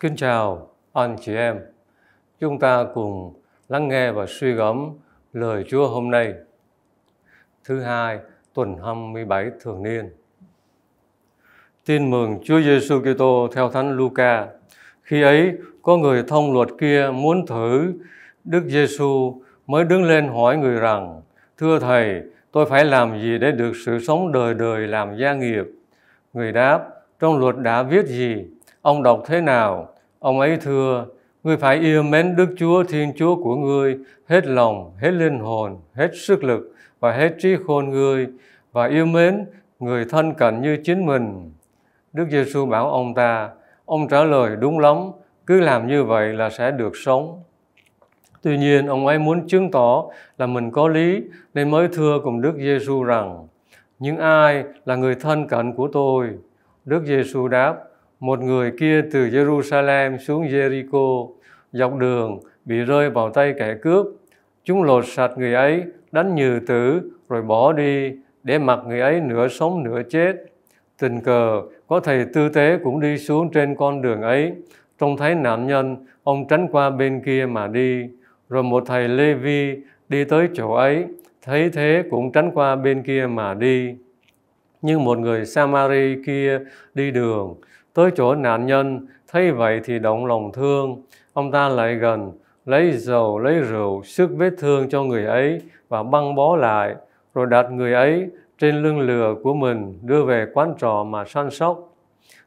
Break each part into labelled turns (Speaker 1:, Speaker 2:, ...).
Speaker 1: Kính chào anh chị em. Chúng ta cùng lắng nghe và suy gẫm lời Chúa hôm nay. Thứ hai, tuần 27 thường niên. Tin mừng Chúa Giêsu Kitô theo Thánh Luca. Khi ấy, có người thông luật kia muốn thử Đức Giêsu mới đứng lên hỏi người rằng: "Thưa thầy, tôi phải làm gì để được sự sống đời đời làm gia nghiệp?" Người đáp: "Trong luật đã viết gì?" Ông đọc thế nào? Ông ấy thưa, ngươi phải yêu mến Đức Chúa Thiên Chúa của ngươi hết lòng, hết linh hồn, hết sức lực và hết trí khôn ngươi và yêu mến người thân cận như chính mình. Đức Giêsu bảo ông ta, ông trả lời đúng lắm, cứ làm như vậy là sẽ được sống. Tuy nhiên, ông ấy muốn chứng tỏ là mình có lý nên mới thưa cùng Đức Giêsu rằng: những ai là người thân cận của tôi?" Đức Giêsu đáp: một người kia từ Jerusalem xuống Jericho, dọc đường bị rơi vào tay kẻ cướp. Chúng lột sạch người ấy, đánh nhừ tử rồi bỏ đi để mặc người ấy nửa sống nửa chết. Tình cờ có thầy tư tế cũng đi xuống trên con đường ấy, trông thấy nạn nhân, ông tránh qua bên kia mà đi. Rồi một thầy Lê Vi đi tới chỗ ấy, thấy thế cũng tránh qua bên kia mà đi. Nhưng một người Samari kia đi đường, Tới chỗ nạn nhân, thấy vậy thì động lòng thương. Ông ta lại gần, lấy dầu, lấy rượu, sức vết thương cho người ấy và băng bó lại, rồi đặt người ấy trên lưng lừa của mình đưa về quán trọ mà săn sóc.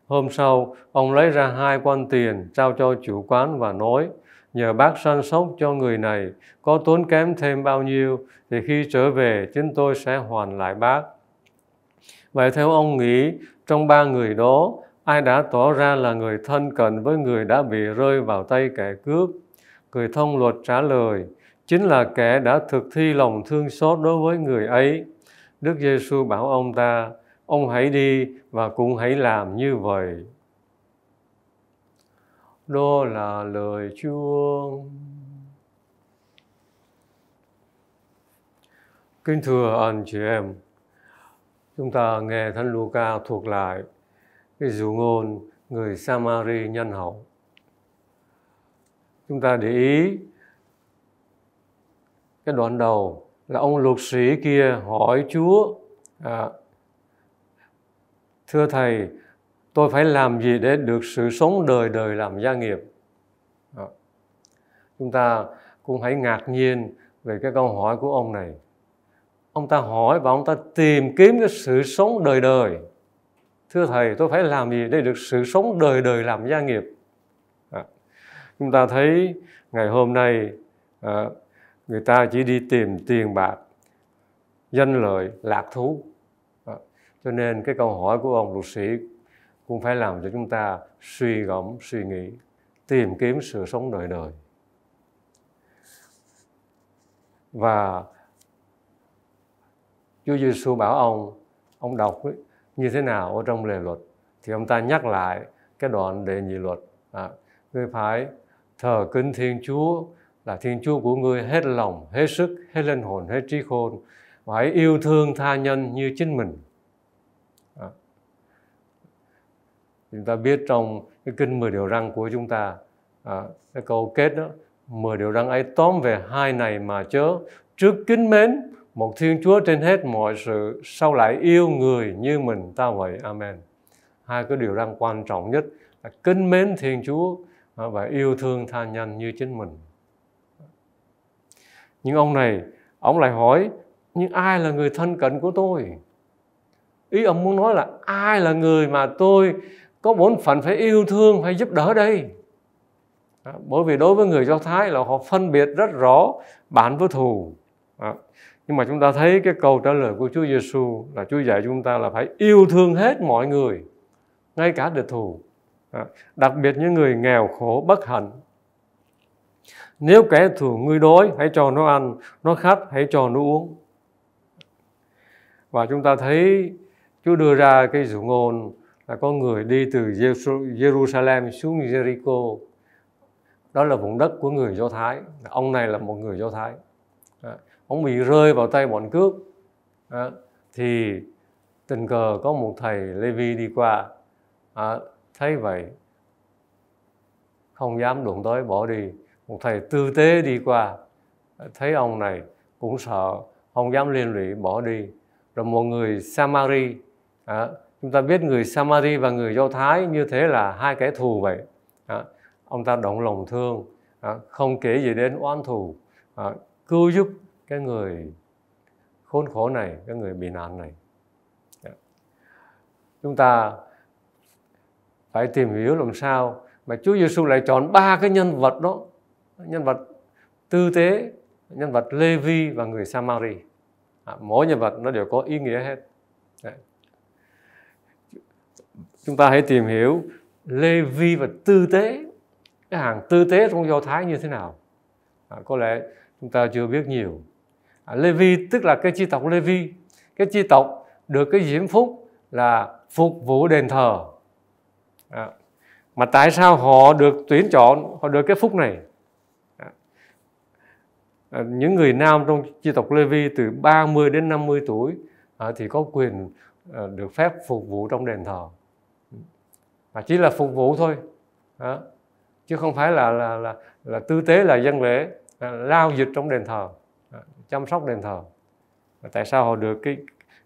Speaker 1: Hôm sau, ông lấy ra hai quan tiền trao cho chủ quán và nói, nhờ bác săn sóc cho người này, có tốn kém thêm bao nhiêu thì khi trở về chúng tôi sẽ hoàn lại bác. Vậy theo ông nghĩ, trong ba người đó, ai đã tỏ ra là người thân cận với người đã bị rơi vào tay kẻ cướp người thông luật trả lời chính là kẻ đã thực thi lòng thương xót đối với người ấy đức giêsu bảo ông ta ông hãy đi và cũng hãy làm như vậy đó là lời chuông. kính thưa anh chị em chúng ta nghe thánh Luca thuộc lại cái dụ ngôn người Samari nhân hậu. Chúng ta để ý cái đoạn đầu là ông luật sĩ kia hỏi Chúa à, Thưa Thầy, tôi phải làm gì để được sự sống đời đời làm gia nghiệp? À, chúng ta cũng hãy ngạc nhiên về cái câu hỏi của ông này. Ông ta hỏi và ông ta tìm kiếm cái sự sống đời đời thưa thầy tôi phải làm gì để được sự sống đời đời làm gia nghiệp à, chúng ta thấy ngày hôm nay à, người ta chỉ đi tìm tiền bạc danh lợi lạc thú à, cho nên cái câu hỏi của ông luật sĩ cũng phải làm cho chúng ta suy gẫm suy nghĩ tìm kiếm sự sống đời đời và Chúa Giêsu bảo ông ông đọc như thế nào ở trong lề luật thì ông ta nhắc lại cái đoạn đề nhị luật à, ngươi phải thờ kính thiên chúa là thiên chúa của ngươi hết lòng hết sức hết linh hồn hết trí khôn phải yêu thương tha nhân như chính mình à. chúng ta biết trong cái kinh mười điều răng của chúng ta à, cái câu kết đó mười điều răng ấy tóm về hai này mà chớ trước kính mến một Thiên Chúa trên hết mọi sự, sau lại yêu người như mình ta vậy? Amen. Hai cái điều đang quan trọng nhất là kính mến Thiên Chúa à, và yêu thương tha nhân như chính mình. Nhưng ông này, ông lại hỏi, nhưng ai là người thân cận của tôi? Ý ông muốn nói là ai là người mà tôi có bổn phận phải yêu thương, phải giúp đỡ đây? À, bởi vì đối với người Do Thái là họ phân biệt rất rõ bạn với thù. À, nhưng mà chúng ta thấy cái câu trả lời của Chúa Giêsu là Chúa dạy chúng ta là phải yêu thương hết mọi người ngay cả địch thù à, đặc biệt những người nghèo khổ bất hạnh nếu kẻ thù ngươi đói hãy cho nó ăn nó khát hãy cho nó uống và chúng ta thấy Chúa đưa ra cái dụ ngôn là có người đi từ Jerusalem xuống Jericho đó là vùng đất của người Do Thái ông này là một người Do Thái à, ông bị rơi vào tay bọn cướp à, thì tình cờ có một thầy Levi đi qua à, thấy vậy không dám đụng tới bỏ đi một thầy tư tế đi qua thấy ông này cũng sợ không dám liên lụy bỏ đi rồi một người Samari à, chúng ta biết người Samari và người Do Thái như thế là hai kẻ thù vậy à, ông ta động lòng thương à, không kể gì đến oán thù à, cứu giúp cái người khốn khổ này cái người bị nạn này chúng ta phải tìm hiểu làm sao mà Chúa Giêsu lại chọn ba cái nhân vật đó nhân vật tư tế nhân vật Lê Vi và người Samari à, mỗi nhân vật nó đều có ý nghĩa hết Đấy. chúng ta hãy tìm hiểu Lê Vi và tư tế cái hàng tư tế trong Do Thái như thế nào à, có lẽ chúng ta chưa biết nhiều à, Levi tức là cái chi tộc Levi cái chi tộc được cái diễm phúc là phục vụ đền thờ à, mà tại sao họ được tuyển chọn họ được cái phúc này à, à những người nam trong chi tộc Levi từ 30 đến 50 tuổi à, thì có quyền à, được phép phục vụ trong đền thờ mà chỉ là phục vụ thôi à, chứ không phải là là là, là tư tế là dân lễ là lao dịch trong đền thờ chăm sóc đền thờ tại sao họ được cái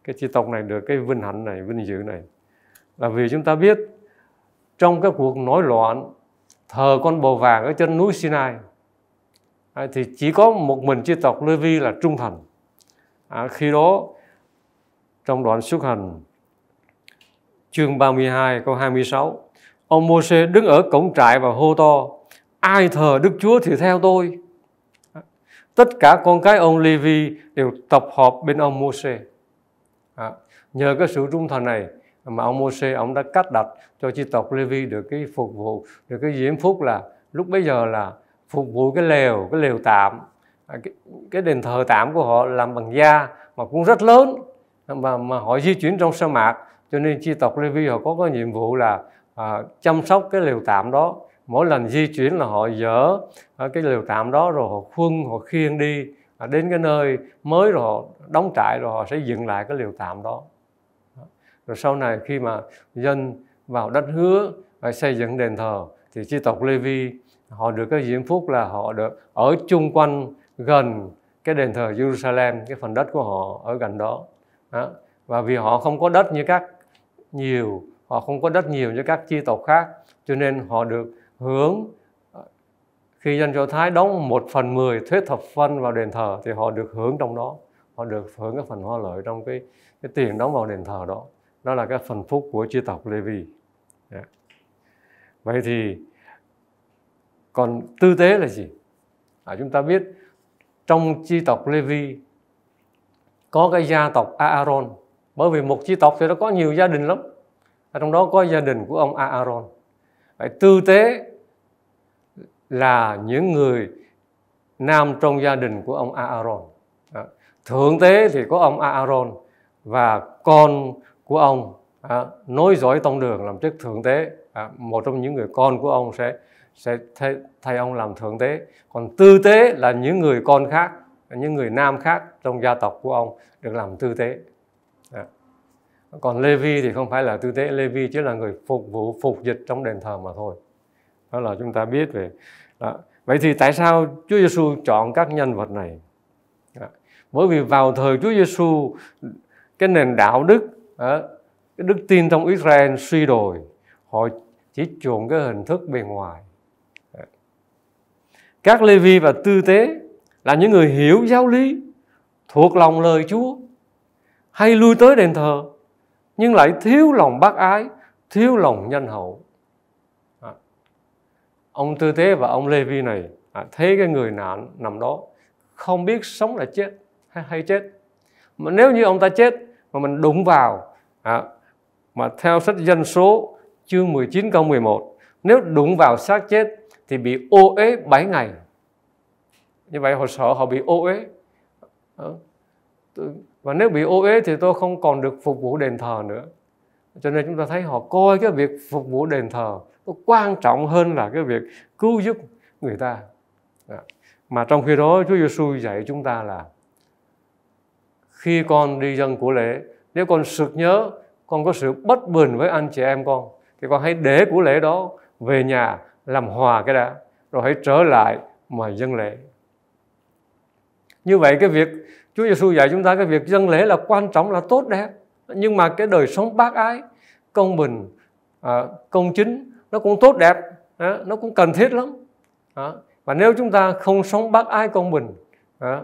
Speaker 1: cái chi tộc này được cái vinh hạnh này vinh dự này là vì chúng ta biết trong các cuộc nổi loạn thờ con bò vàng ở trên núi Sinai à, thì chỉ có một mình chi tộc Lê Vi là trung thành à, khi đó trong đoạn xuất hành chương 32 câu 26 ông Moses đứng ở cổng trại và hô to ai thờ Đức Chúa thì theo tôi tất cả con cái ông Levi đều tập hợp bên ông Môsê. À, nhờ cái sự trung thành này mà ông Môsê ông đã cắt đặt cho chi tộc Levi được cái phục vụ, được cái diễm phúc là lúc bấy giờ là phục vụ cái lều, cái lều tạm, à, cái, cái đền thờ tạm của họ làm bằng da mà cũng rất lớn mà mà họ di chuyển trong sa mạc cho nên chi tộc Levi họ có cái nhiệm vụ là à, chăm sóc cái lều tạm đó mỗi lần di chuyển là họ dỡ à, cái liều tạm đó rồi họ khuân họ khiêng đi à, đến cái nơi mới rồi họ đóng trại rồi họ sẽ dựng lại cái liều tạm đó rồi sau này khi mà dân vào đất hứa và xây dựng đền thờ thì chi tộc Levi họ được cái diễm phúc là họ được ở chung quanh gần cái đền thờ Jerusalem cái phần đất của họ ở gần đó. và vì họ không có đất như các nhiều họ không có đất nhiều như các chi tộc khác cho nên họ được hướng khi dân Do Thái đóng một phần mười thuế thập phân vào đền thờ thì họ được hưởng trong đó họ được hưởng cái phần hoa lợi trong cái, cái tiền đóng vào đền thờ đó đó là cái phần phúc của chi tộc Lê Vi yeah. Dạ. vậy thì còn tư tế là gì à, chúng ta biết trong chi tộc Lê Vi có cái gia tộc Aaron bởi vì một chi tộc thì nó có nhiều gia đình lắm ở trong đó có gia đình của ông Aaron vậy tư tế là những người nam trong gia đình của ông Aaron. thượng tế thì có ông Aaron và con của ông à, nối dõi tông đường làm chức thượng tế. À, một trong những người con của ông sẽ sẽ thay, thay ông làm thượng tế. Còn tư tế là những người con khác, những người nam khác trong gia tộc của ông được làm tư tế. À. Còn Levi thì không phải là tư tế, Levi, chỉ là người phục vụ phục dịch trong đền thờ mà thôi. Đó là chúng ta biết về đó. Vậy thì tại sao Chúa Giêsu chọn các nhân vật này? Đó. Bởi vì vào thời Chúa Giêsu cái nền đạo đức, đó, cái đức tin trong Israel suy đồi, họ chỉ chuộng cái hình thức bề ngoài. Đó. Các Lê Vi và tư tế là những người hiểu giáo lý, thuộc lòng lời Chúa, hay lui tới đền thờ, nhưng lại thiếu lòng bác ái, thiếu lòng nhân hậu ông tư thế và ông lê vi này à, thấy cái người nạn nằm đó không biết sống là chết hay, hay chết mà nếu như ông ta chết mà mình đụng vào à, mà theo sách dân số chương 19 câu 11 nếu đụng vào xác chết thì bị ô uế 7 ngày như vậy họ sợ họ bị ô uế ờ, và nếu bị ô uế thì tôi không còn được phục vụ đền thờ nữa cho nên chúng ta thấy họ coi cái việc phục vụ đền thờ nó quan trọng hơn là cái việc cứu giúp người ta mà trong khi đó Chúa Giêsu dạy chúng ta là khi con đi dân của lễ nếu con sực nhớ con có sự bất bình với anh chị em con thì con hãy để của lễ đó về nhà làm hòa cái đã rồi hãy trở lại mà dân lễ như vậy cái việc Chúa Giêsu dạy chúng ta cái việc dân lễ là quan trọng là tốt đẹp nhưng mà cái đời sống bác ái công bình à, công chính nó cũng tốt đẹp đó, nó cũng cần thiết lắm đó. và nếu chúng ta không sống bác ái công bình đó,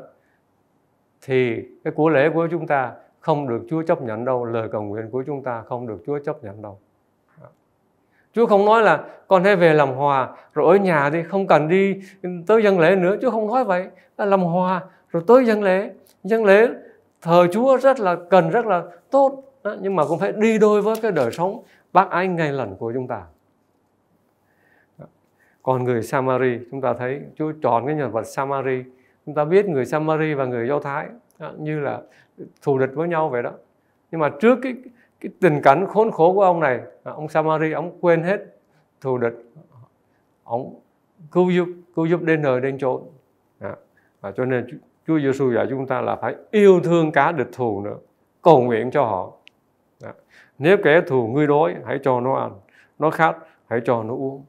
Speaker 1: thì cái của lễ của chúng ta không được Chúa chấp nhận đâu lời cầu nguyện của chúng ta không được Chúa chấp nhận đâu Chúa không nói là con hãy về làm hòa rồi ở nhà đi không cần đi tới dân lễ nữa Chúa không nói vậy là làm hòa rồi tới dân lễ dân lễ thờ Chúa rất là cần rất là tốt đó, nhưng mà cũng phải đi đôi với cái đời sống bác ái ngay lần của chúng ta còn người Samari chúng ta thấy Chúa chọn cái nhân vật Samari chúng ta biết người Samari và người Do Thái như là thù địch với nhau vậy đó nhưng mà trước cái cái tình cảnh khốn khổ của ông này à, ông Samari ông quên hết thù địch ông cứu giúp cứu giúp đến nơi đến chốn à, cho nên Chúa Giêsu dạy chúng ta là phải yêu thương cả địch thù nữa cầu nguyện cho họ à, nếu kẻ thù ngươi đói hãy cho nó ăn nó khát hãy cho nó uống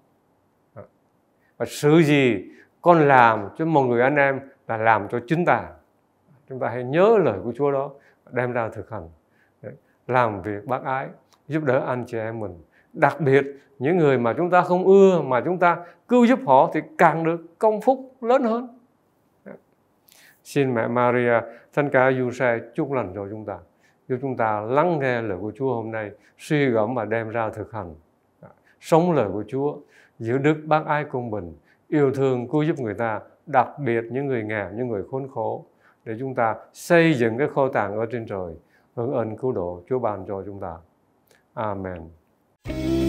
Speaker 1: và sự gì con làm cho mọi người anh em là làm cho chính ta chúng ta hãy nhớ lời của Chúa đó đem ra thực hành làm việc bác ái giúp đỡ anh chị em mình đặc biệt những người mà chúng ta không ưa mà chúng ta cứu giúp họ thì càng được công phúc lớn hơn xin mẹ Maria thân cả du xe chúc lành cho chúng ta giúp chúng ta lắng nghe lời của Chúa hôm nay suy gẫm và đem ra thực hành sống lời của Chúa giữ đức bác ai cùng mình yêu thương cứu giúp người ta đặc biệt những người nghèo những người khốn khổ để chúng ta xây dựng cái kho tàng ở trên trời hưởng ơn cứu độ Chúa ban cho chúng ta Amen.